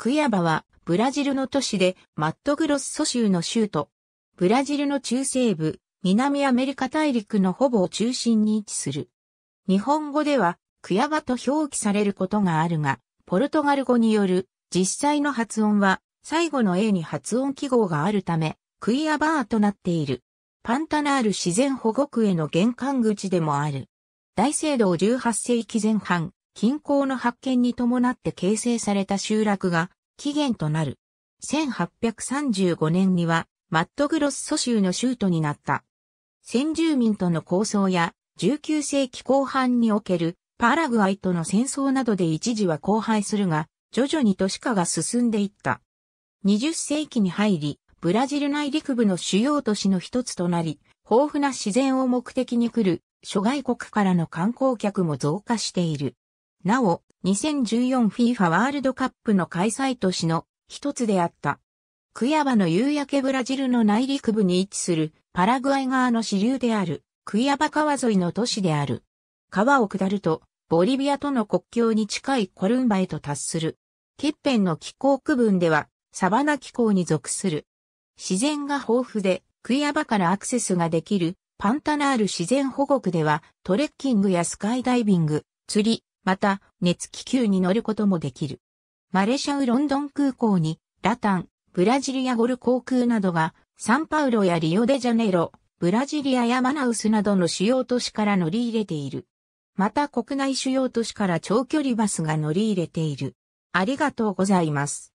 クヤバは、ブラジルの都市で、マットグロッソ州の州都。ブラジルの中西部、南アメリカ大陸のほぼ中心に位置する。日本語では、クヤバと表記されることがあるが、ポルトガル語による、実際の発音は、最後の A に発音記号があるため、クイアバーとなっている。パンタナール自然保護区への玄関口でもある。大聖堂18世紀前半、近郊の発見に伴って形成された集落が起源となる。1835年にはマットグロッソ州の州都になった。先住民との抗争や19世紀後半におけるパラグアイとの戦争などで一時は荒廃するが、徐々に都市化が進んでいった。20世紀に入り、ブラジル内陸部の主要都市の一つとなり、豊富な自然を目的に来る諸外国からの観光客も増加している。なお、2014FIFA ワールドカップの開催都市の一つであった。クヤバの夕焼けブラジルの内陸部に位置するパラグアイ側の支流であるクヤバ川沿いの都市である。川を下るとボリビアとの国境に近いコルンバへと達する。欠片の気候区分ではサバナ気候に属する。自然が豊富でクヤバからアクセスができるパンタナール自然保護区ではトレッキングやスカイダイビング、釣り、また、熱気球に乗ることもできる。マレーシアウロンドン空港に、ラタン、ブラジリアゴル航空などが、サンパウロやリオデジャネイロ、ブラジリアやマナウスなどの主要都市から乗り入れている。また国内主要都市から長距離バスが乗り入れている。ありがとうございます。